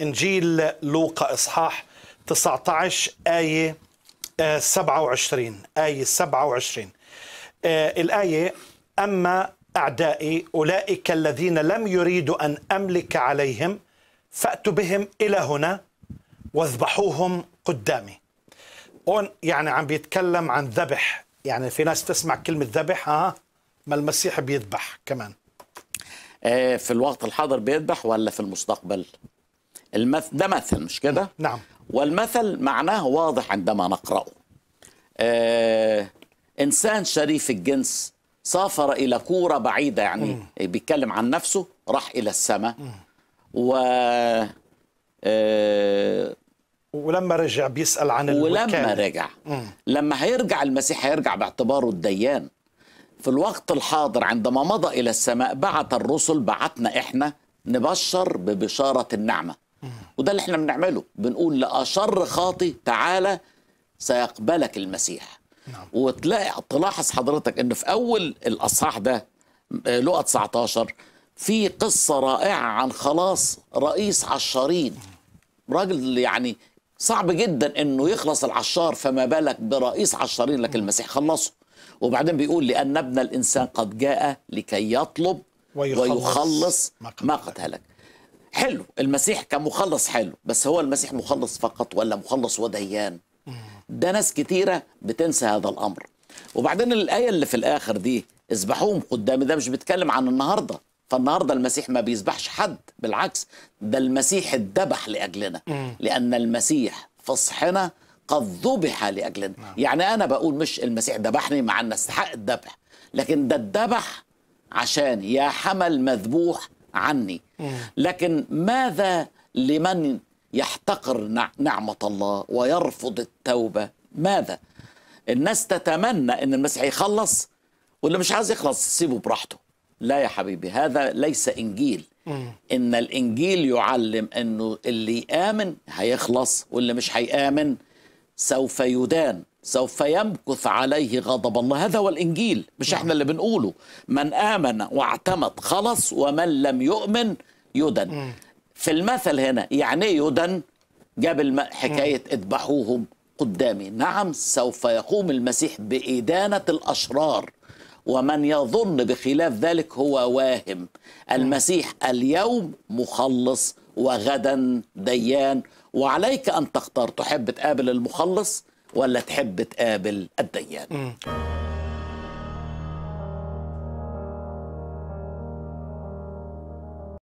إنجيل لوقا إصحاح 19 آية 27 آه، آية 27 آه، الآية أما أعدائي أولئك الذين لم يريدوا أن أملك عليهم فات بهم إلى هنا واذبحوهم قدامي هون يعني عم بيتكلم عن ذبح يعني في ناس تسمع كلمة ذبح ها آه، ما المسيح بيذبح كمان في الوقت الحاضر بيذبح ولا في المستقبل؟ المثل ده مثل مش كده؟ نعم والمثل معناه واضح عندما نقرأه آه إنسان شريف الجنس سافر إلى كورة بعيدة يعني بيتكلم عن نفسه راح إلى السماء و آه ولما رجع بيسأل عن ولما الوكالة. رجع م. لما هيرجع المسيح هيرجع باعتباره الديان في الوقت الحاضر عندما مضى إلى السماء بعت الرسل بعتنا إحنا نبشر ببشارة النعمة وده اللي احنا بنعمله بنقول لأشر خاطي تعالى سيقبلك المسيح نعم. وتلاقي تلاحظ حضرتك ان في اول الاصحاح ده لقى 19 في قصه رائعه عن خلاص رئيس عشارين راجل يعني صعب جدا انه يخلص العشار فما بالك برئيس عشارين لك المسيح خلصه وبعدين بيقول لان ابن الانسان قد جاء لكي يطلب ويخلص, ويخلص ما قد هلك. حلو المسيح كمخلص حلو بس هو المسيح مخلص فقط ولا مخلص وديان ده ناس كتيرة بتنسى هذا الأمر وبعدين الآية اللي في الآخر دي اذبحوهم قدامي ده مش بيتكلم عن النهارده فالنهارده المسيح ما بيذبحش حد بالعكس ده المسيح اتذبح لاجلنا لان المسيح فصحنا قد ذبح لاجلنا نعم. يعني انا بقول مش المسيح ذبحني مع ان استحق الذبح لكن ده اتذبح عشان يا حمل مذبوح عني لكن ماذا لمن يحتقر نعمة الله ويرفض التوبة ماذا الناس تتمنى ان المسيح يخلص واللي مش عايز يخلص سيبه براحته لا يا حبيبي هذا ليس انجيل ان الانجيل يعلم انه اللي يامن هيخلص واللي مش هيامن سوف يدان سوف يمكث عليه غضب الله هذا هو الإنجيل مش نعم. إحنا اللي بنقوله من آمن واعتمد خلص ومن لم يؤمن يدن مم. في المثل هنا يعني إيه يدن جاب حكاية اذبحوهم قدامي نعم سوف يقوم المسيح بإدانة الأشرار ومن يظن بخلاف ذلك هو واهم المسيح اليوم مخلص وغدا ديان وعليك أن تختار تحب تقابل المخلص ولا تحب تقابل الديان